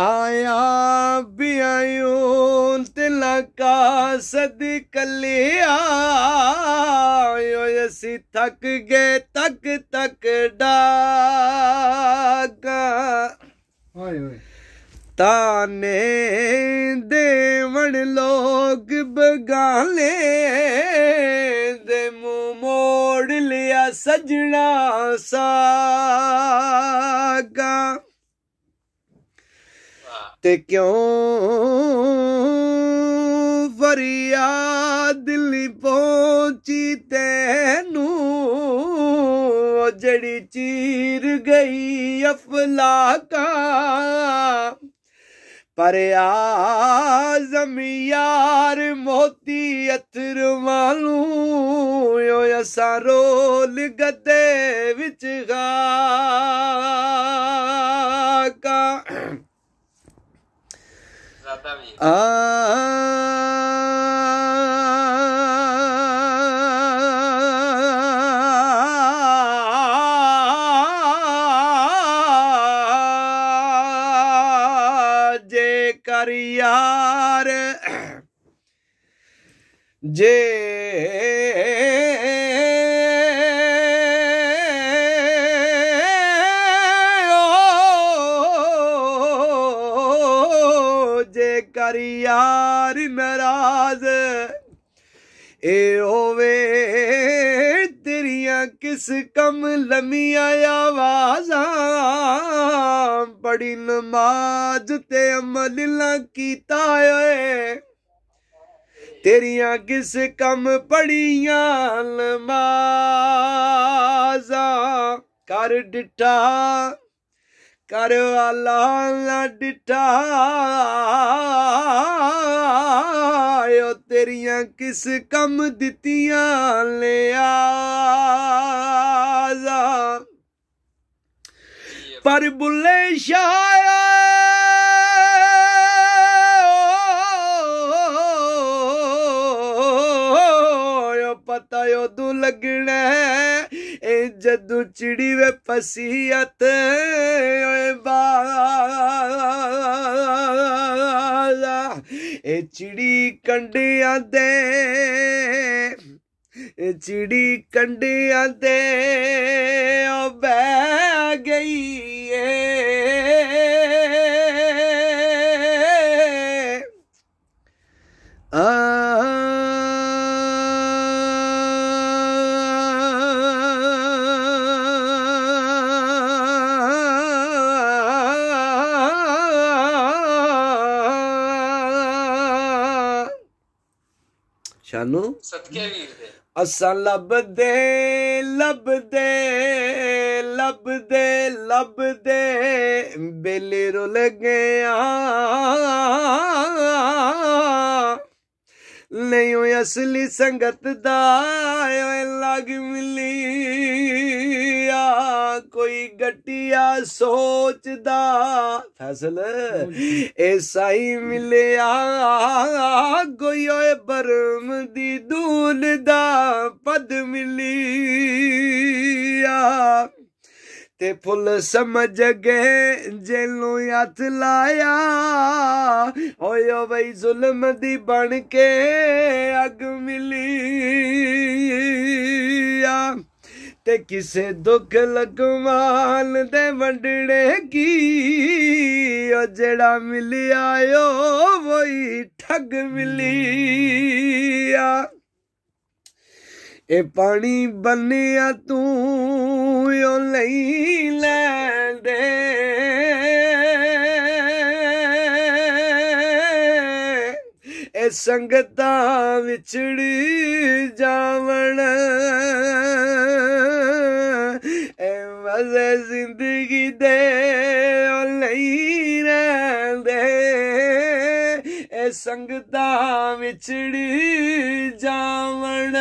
ਆਇਆ ਵੀ ਆਇਓ ਤੇ ਲਗਾ ਸਦ ਕੱਲਿਆ ਓਏ ਅਸੀਂ ਥੱਕ ਗਏ ਤੱਕ ਤੱਕ ਡਾਗਾ ਹਾਏ ਹੋਏ ਤਾਨੇ ਦੇਵਣ ਲੋਕ ਬਗਾਲੇ ਦੇ ਮੂੰਹ ਮੋੜ ਲਿਆ ਸਜਣਾ ਸਾ क्यू वरी आली पहुची तैनू जहिड़ी चीर गई अफलाकां परिया ज़मीर मोती अथर मालूसां रोल ग्दे विच ग Ah, ਜੇ ਕਰ ਯਾਰ ਜੇ ਕਰ ਯਾਰ ਨਰਾਜ਼ ਏ ਹੋਵੇ ਤੇਰੀਆਂ ਕਿਸ ਕਮ ਲਮੀਆਂ ਆਵਾਜ਼ਾਂ ਬੜੀ ਨਮਾਜ਼ ਤੇ ਅਮਲ ਨਾ ਕੀਤਾ ਓਏ ਤੇਰੀਆਂ ਕਿਸ ਕੰਮ ਪੜੀਆਂ ਨਮਾਜ਼ਾਂ ਕਰ ਡਿਟਾ ਕਰ ਵਾਲਾ ਨਾ ਡਿਠਾ ਓ ਤੇਰੀਆਂ ਕਿਸ ਕੰਮ ਦਿੱਤੀਆਂ ਲਿਆ ਜ਼ਾ ਪਰ ਬੁੱਲੇ ਓ ਪਤਾ ਓ ਦੂ ਲੱਗਣਾ ਜਦੂ ਚਿੜੀ ਵੇ ਪਸੀਅਤ ਓਏ ਬਾਲਾ ਇਹ ਚਿੜੀ ਕੰਡਿਆਂ ਦੇ ਇਹ ਚਿੜੀ ਕੰਡਿਆਂ ਦੇ ਓ ਬਹਿ ਗਈ ਏ ਆ ਸਾਨੂੰ ਸਦਕੇ ਵੀਰ ਦੇ ਅਸਾਂ ਲੱਭਦੇ ਲੱਭਦੇ ਲੱਭਦੇ ਲੱਭਦੇ ਬੇਲੇ ਰੁਲ ਗਿਆ ਨਹੀਂ ਉਹ ਅਸਲੀ ਸੰਗਤ ਦਾ ਓਏ ਲੱਗ ਮਿਲੀ ਕੋਈ ਗੱਟਿਆ ਸੋਚਦਾ ਫੈਸਲ ਐਸਾ ਹੀ ਮਿਲਿਆ ਕੋਈ ਓਏ ਬਰਮ ਦੀ ਦੂਲ ਦਾ ਪਦ ਮਿਲਿਆ ਤੇ ਫੁੱਲ ਸਮਝ ਗਏ ਲੋ ਹੱਥ ਲਾਇਆ ਓ ਬਈ ਜ਼ੁਲਮ ਦੀ ਬਣ ਕੇ ਅਗ ਮਿਲੀ ਤੇ ਕਿਸੇ ਦੁੱਖ ਲਗਵਾਲ ਦੇ ਵੰਡੜੇ ਕੀ ਉਹ ਜਿਹੜਾ ਮਿਲਿਆ ਓ ਵਹੀ ਠੱਗ ਮਿਲਿਆ ਇਹ ਪਾਣੀ ਬੰਨਿਆ ਤੂੰ ਓ ਲਈ ਲੈਂਦੇ ਇਹ ਸੰਗਤਾਂ ਵਿਛੜ ਜਾਵਣ ਮਜ਼ੇ ਜ਼ਿੰਦਗੀ ਦੇ ਉਹ ਦੇ ਇਹ ਐ ਸੰਗਤਾਂ ਵਿਛੜ ਜਾਵਣ